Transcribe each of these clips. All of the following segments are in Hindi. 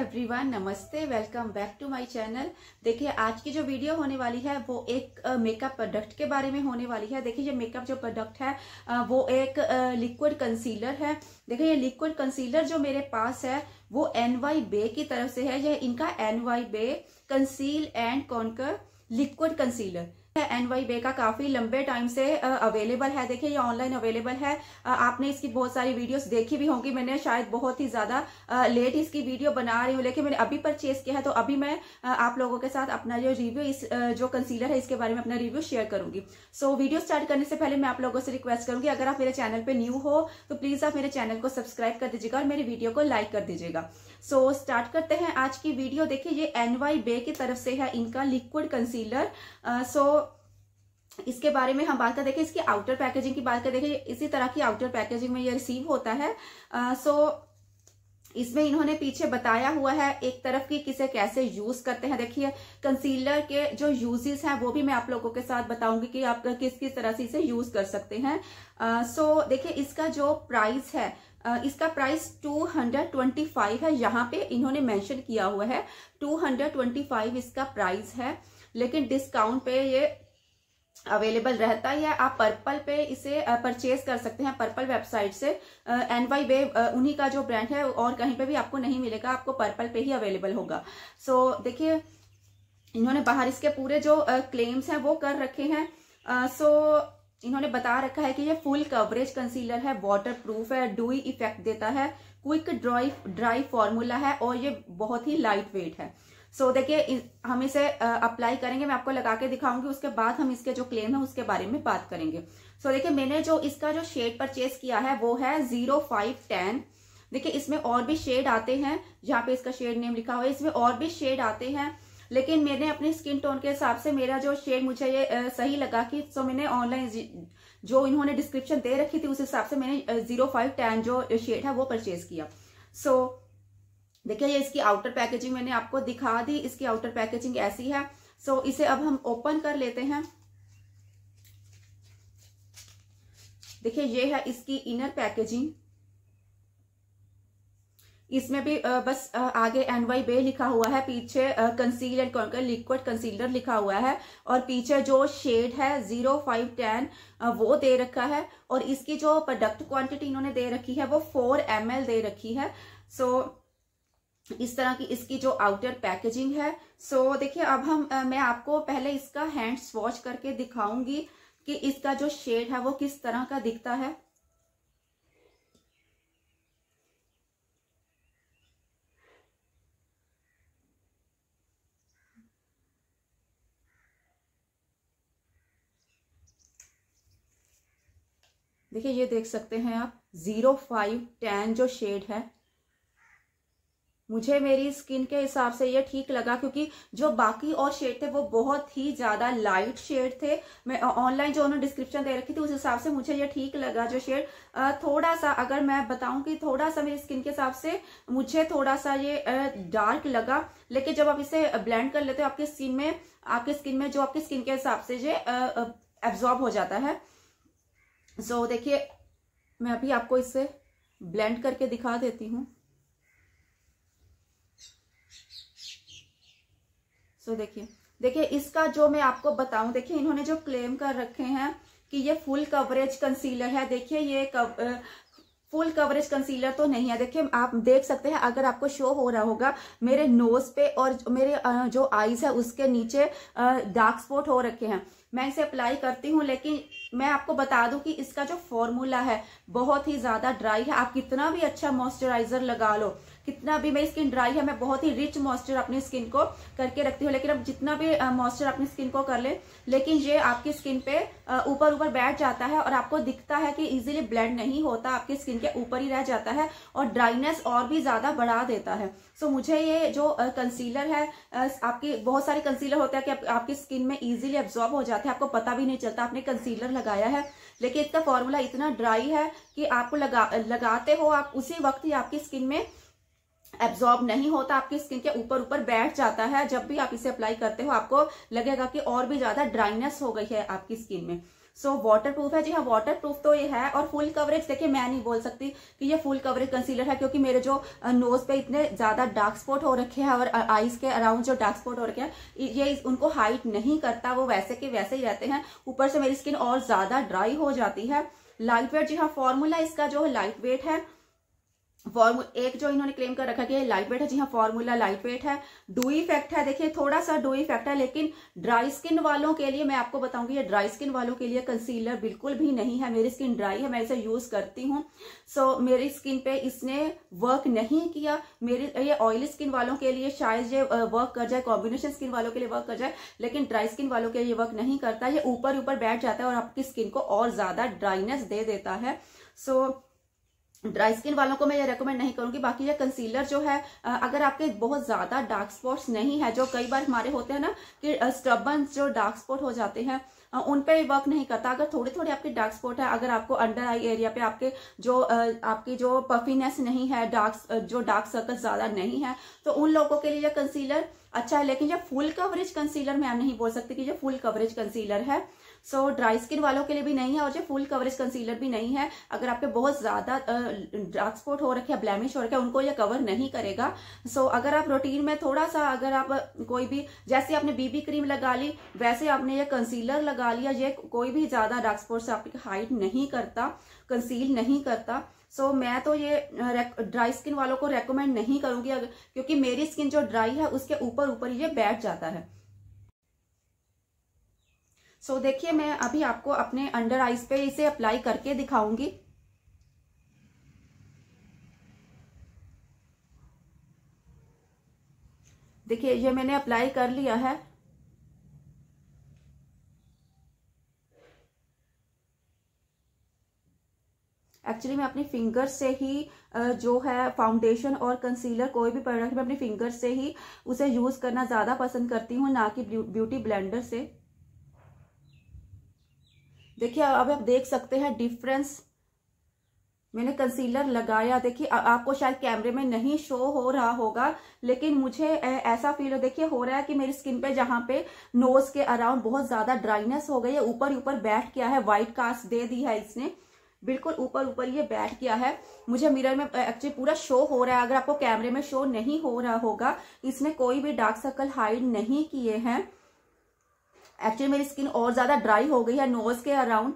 एवरीवन नमस्ते welcome back to my channel देखिए आज की जो वीडियो होने वाली है वो एक मेकअप प्रोडक्ट के बारे में होने वाली है देखिए ये मेकअप जो प्रोडक्ट है वो एक लिक्विड कंसीलर है देखिए ये लिक्विड कंसीलर जो मेरे पास है वो एन वाई बे की तरफ से है यह इनका N Y Bae conceal and conquer liquid concealer N Y Bae का काफ़ी लंबे टाइम से अवेलेबल है देखिए ये ऑनलाइन अवेलेबल है आपने इसकी बहुत सारी वीडियोस देखी भी होंगी मैंने शायद बहुत ही ज़्यादा लेट इसकी वीडियो बना रही हूँ लेकिन मैंने अभी परचेज किया है तो अभी मैं आप लोगों के साथ अपना जो रिव्यू इस जो कंसीलर है इसके बारे में अपना रिव्यू शेयर करूंगी सो so, वीडियो स्टार्ट करने से पहले मैं आप लोगों से रिक्वेस्ट करूंगी अगर आप मेरे चैनल पर न्यू हो तो प्लीज़ आप मेरे चैनल को सब्सक्राइब कर दीजिएगा और मेरी वीडियो को लाइक कर दीजिएगा सो so, स्टार्ट करते हैं आज की वीडियो देखिए ये एन वाई बे की तरफ से है इनका लिक्विड कंसीलर सो इसके बारे में हम बात कर देखें इसकी आउटर पैकेजिंग की बात कर देखें इसी तरह की आउटर पैकेजिंग में ये रिसीव होता है सो uh, so, इसमें इन्होंने पीछे बताया हुआ है एक तरफ की किसे कैसे यूज करते हैं देखिए कंसीलर के जो यूजेस हैं वो भी मैं आप लोगों के साथ बताऊंगी कि आप किस किस तरह से इसे यूज कर सकते हैं सो uh, so, देखिए इसका जो प्राइस है Uh, इसका प्राइस 225 है यहाँ पे इन्होंने मेंशन किया हुआ है 225 इसका प्राइस है लेकिन डिस्काउंट पे ये अवेलेबल रहता है आप पर्पल पे इसे परचेज कर सकते हैं पर्पल वेबसाइट से एन वाई वे उन्हीं का जो ब्रांड है और कहीं पे भी आपको नहीं मिलेगा आपको पर्पल पे ही अवेलेबल होगा सो so, देखिए इन्होंने बाहर इसके पूरे जो क्लेम्स हैं वो कर रखे हैं सो so, इन्होंने बता रखा है कि ये फुल कवरेज कंसीलर है वाटर प्रूफ है डुई इफेक्ट देता है क्विक ड्राई ड्राई फॉर्मूला है और ये बहुत ही लाइट वेट है सो so, देखिए हम इसे अप्लाई करेंगे मैं आपको लगा के दिखाऊंगी उसके बाद हम इसके जो क्लेम है उसके बारे में बात करेंगे सो so, देखिए मैंने जो इसका जो शेड परचेज किया है वो है जीरो फाइव टेन देखिए इसमें और भी शेड आते हैं जहाँ पे इसका शेड नेम लिखा हुआ है इसमें और भी शेड आते हैं लेकिन मैंने अपने स्किन टोन के हिसाब से मेरा जो शेड मुझे ये सही लगा कि सो मैंने ऑनलाइन जो इन्होंने डिस्क्रिप्शन दे रखी थी उस हिसाब से मैंने जीरो फाइव टेन जो शेड है वो परचेज किया सो so, देखिए ये इसकी आउटर पैकेजिंग मैंने आपको दिखा दी इसकी आउटर पैकेजिंग ऐसी है सो so, इसे अब हम ओपन कर लेते हैं देखिए ये है इसकी इनर पैकेजिंग इसमें भी बस आगे एन वाई बे लिखा हुआ है पीछे कंसीलर कॉन्कर लिक्विड कंसीलर लिखा हुआ है और पीछे जो शेड है जीरो फाइव टेन वो दे रखा है और इसकी जो प्रोडक्ट क्वांटिटी इन्होंने दे रखी है वो फोर एम दे रखी है सो so, इस तरह की इसकी जो आउटर पैकेजिंग है सो so, देखिए अब हम आ, मैं आपको पहले इसका हैंड स्वॉच करके दिखाऊंगी कि इसका जो शेड है वो किस तरह का दिखता है देखिए ये देख सकते हैं आप जीरो फाइव टेन जो शेड है मुझे मेरी स्किन के हिसाब से ये ठीक लगा क्योंकि जो बाकी और शेड थे वो बहुत ही ज़्यादा लाइट शेड थे मैं ऑनलाइन जो उन्होंने डिस्क्रिप्शन दे रखी थी उस हिसाब से मुझे ये ठीक लगा जो शेड थोड़ा सा अगर मैं बताऊं कि थोड़ा सा मेरी स्किन के हिसाब से मुझे थोड़ा सा ये डार्क लगा लेकिन जब आप इसे ब्लेंड कर लेते हो आपके स्किन में आपके स्किन में जो आपके स्किन के हिसाब से ये एब्जॉर्ब हो जाता है सो so, देखिए मैं अभी आपको इसे ब्लेंड करके दिखा देती हूँ सो देखिए देखिए इसका जो मैं आपको बताऊं देखिए इन्होंने जो क्लेम कर रखे हैं कि ये फुल कवरेज कंसीलर है देखिए ये कव, फुल कवरेज कंसीलर तो नहीं है देखिए आप देख सकते हैं अगर आपको शो हो रहा होगा मेरे नोज पे और मेरे जो आईज है उसके नीचे डार्क स्पॉट हो रखे हैं मैं इसे अप्लाई करती हूँ लेकिन मैं आपको बता दूं कि इसका जो फॉर्मूला है बहुत ही ज्यादा ड्राई है आप कितना भी अच्छा मॉइस्चराइजर लगा लो कितना भी मेरी स्किन ड्राई है मैं बहुत ही रिच मॉइस्चर अपनी स्किन को करके रखती हूँ लेकिन अब जितना भी मॉइस्चर अपनी स्किन को कर ले, लेकिन ये आपकी स्किन पे ऊपर ऊपर बैठ जाता है और आपको दिखता है कि इजीली ब्लेंड नहीं होता आपकी स्किन के ऊपर ही रह जाता है और ड्राइनेस और भी ज्यादा बढ़ा देता है सो so, मुझे ये जो कंसीलर है आपके बहुत सारे कंसीलर होता है कि आपकी स्किन में इजिली एब्जॉर्ब हो जाते हैं आपको पता भी नहीं चलता आपने कंसीलर लगाया है लेकिन इसका फॉर्मूला इतना ड्राई है कि आपको लगा लगाते हो आप उसी वक्त ही आपकी स्किन में एब्जॉर्ब नहीं होता आपकी स्किन के ऊपर ऊपर बैठ जाता है जब भी आप इसे अप्लाई करते हो आपको लगेगा कि और भी ज्यादा ड्राइनेस हो गई है आपकी स्किन में सो वाटर प्रूफ है जी हाँ वाटर प्रूफ तो ये है और फुल कवरेज देखिए मैं नहीं बोल सकती कि ये फुल कवरेज कंसीलर है क्योंकि मेरे जो नोज पे इतने ज्यादा डार्क स्पॉट हो रखे हैं और आईज के अराउंड जो डार्क स्पॉट हो रखे हैं ये उनको हाइट नहीं करता वो वैसे के वैसे ही रहते हैं ऊपर से मेरी स्किन और ज्यादा ड्राई हो जाती है लाइट वेट जी हाँ फॉर्मूला इसका जो लाइट वेट है फॉर्मू एक जो इन्होंने क्लेम कर रखा कि लाइट वेट है जी हाँ फॉर्मूला लाइट वेट है डू इफेक्ट है देखिए थोड़ा सा डू इफेक्ट है लेकिन ड्राई स्किन वालों के लिए मैं आपको बताऊंगी ये ड्राई स्किन वालों के लिए कंसीलर बिल्कुल भी नहीं है मेरी स्किन ड्राई है मैं इसे यूज करती हूँ सो so, मेरी स्किन पे इसने वर्क नहीं किया मेरी ये ऑयली स्किन वालों के लिए शायद ये वर्क कर जाए कॉम्बिनेशन स्किन वालों के लिए वर्क कर जाए लेकिन ड्राई स्किन वालों के लिए वर्क नहीं करता ये ऊपर ऊपर बैठ जाता है और आपकी स्किन को और ज्यादा ड्राइनेस दे देता है सो so, ड्राई स्किन वालों को मैं ये रेकमेंड नहीं करूंगी बाकी ये कंसीलर जो है अगर आपके बहुत ज़्यादा डार्क स्पॉट्स नहीं है जो कई बार हमारे होते हैं ना कि स्टबन जो डार्क स्पॉट हो जाते हैं उन पे वर्क नहीं करता अगर थोड़े थोड़े आपके डार्क स्पॉट है अगर आपको अंडर आई एरिया पे आपके जो आपकी जो पफीनेस नहीं है डार्क जो डार्क सर्कल ज़्यादा नहीं है तो उन लोगों के लिए यह कंसीलर अच्छा है लेकिन जब फुल कवरेज कंसीलर मैं नहीं बोल सकती कि जो फुल कवरेज कंसीलर है सो ड्राई स्किन वालों के लिए भी नहीं है और जो फुल कवरेज कंसीलर भी नहीं है अगर आपके बहुत ज्यादा डार्क स्पॉट हो रखे हैं ब्लैमिश हो रखे हैं उनको ये कवर नहीं करेगा सो अगर आप रूटीन में थोड़ा सा अगर आप कोई भी जैसे आपने बीबी क्रीम लगा ली वैसे आपने ये कंसीलर लगा लिया ये कोई भी ज्यादा डार्क स्पॉट से आपकी हाइट नहीं करता कंसील नहीं करता सो so, मैं तो ये ड्राई स्किन वालों को रेकमेंड नहीं करूंगी अगर क्योंकि मेरी स्किन जो ड्राई है उसके ऊपर ऊपर ये बैठ जाता है सो so, देखिए मैं अभी आपको अपने अंडर आईज पे इसे अप्लाई करके दिखाऊंगी देखिए ये मैंने अप्लाई कर लिया है एक्चुअली मैं अपनी फिंगर से ही जो है फाउंडेशन और कंसीलर कोई भी प्रोडक्ट मैं अपनी फिंगर से ही उसे यूज़ करना ज़्यादा पसंद करती हूँ ना कि ब्यूटी ब्लेंडर से देखिए अब आप देख सकते हैं डिफरेंस मैंने कंसीलर लगाया देखिए आपको शायद कैमरे में नहीं शो हो रहा होगा लेकिन मुझे ऐसा फील देखिए हो रहा है कि मेरी स्किन पे जहां पे नोज के अराउंड बहुत ज्यादा ड्राइनेस हो गई है ऊपर ऊपर बैठ गया है व्हाइट कास्ट दे दी है इसने बिल्कुल ऊपर ऊपर ये बैठ गया है मुझे मिरर में एक्चुअली पूरा शो हो रहा है अगर आपको कैमरे में शो नहीं हो रहा होगा इसने कोई भी डार्क सर्कल हाइड नहीं किए हैं एक्चुअली मेरी स्किन और ज़्यादा ड्राई हो गई है नोज के अराउंड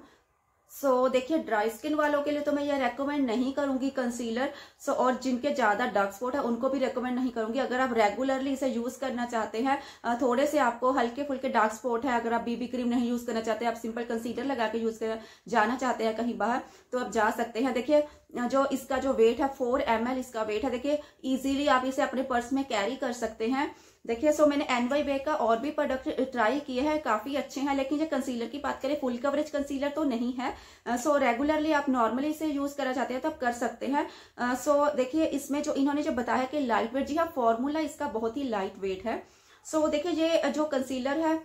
सो so, देखिए ड्राई स्किन वालों के लिए तो मैं ये रेकमेंड नहीं करूंगी कंसीलर सो so, और जिनके ज़्यादा डार्क स्पॉट है उनको भी रेकमेंड नहीं करूंगी अगर आप रेगुलरली इसे यूज़ करना चाहते हैं थोड़े से आपको हल्के फुल्के डार्क स्पॉट है अगर आप बीबी क्रीम नहीं यूज़ करना चाहते आप सिंपल कंसीलर लगा के यूज़ कर जाना चाहते हैं कहीं बाहर तो आप जा सकते हैं देखिये जो इसका जो वेट है फोर एम इसका वेट है देखिये ईजिली आप इसे अपने पर्स में कैरी कर सकते हैं देखिए सो मैंने एन वाई वे का और भी प्रोडक्ट ट्राई किए हैं काफ़ी अच्छे हैं लेकिन जो कंसीलर की बात करें फुल कवरेज कंसीलर तो नहीं है सो uh, रेगुलरली so, आप नॉर्मली इसे यूज़ करा चाहते हैं तो आप कर सकते हैं सो uh, so, देखिए इसमें जो इन्होंने जो बताया कि लाइट वेट जी हाँ फॉर्मूला इसका बहुत ही लाइट वेट है सो so, देखिए ये जो कंसीलर है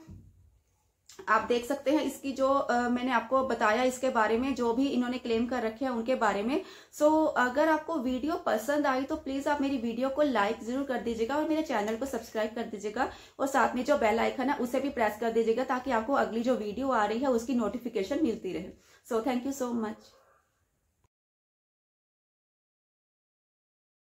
आप देख सकते हैं इसकी जो आ, मैंने आपको बताया इसके बारे में जो भी इन्होंने क्लेम कर रखे हैं उनके बारे में सो so, अगर आपको वीडियो पसंद आई तो प्लीज आप मेरी वीडियो को लाइक जरूर कर दीजिएगा और मेरे चैनल को सब्सक्राइब कर दीजिएगा और साथ में जो बेल आइकन है उसे भी प्रेस कर दीजिएगा ताकि आपको अगली जो वीडियो आ रही है उसकी नोटिफिकेशन मिलती रहे so thank you so much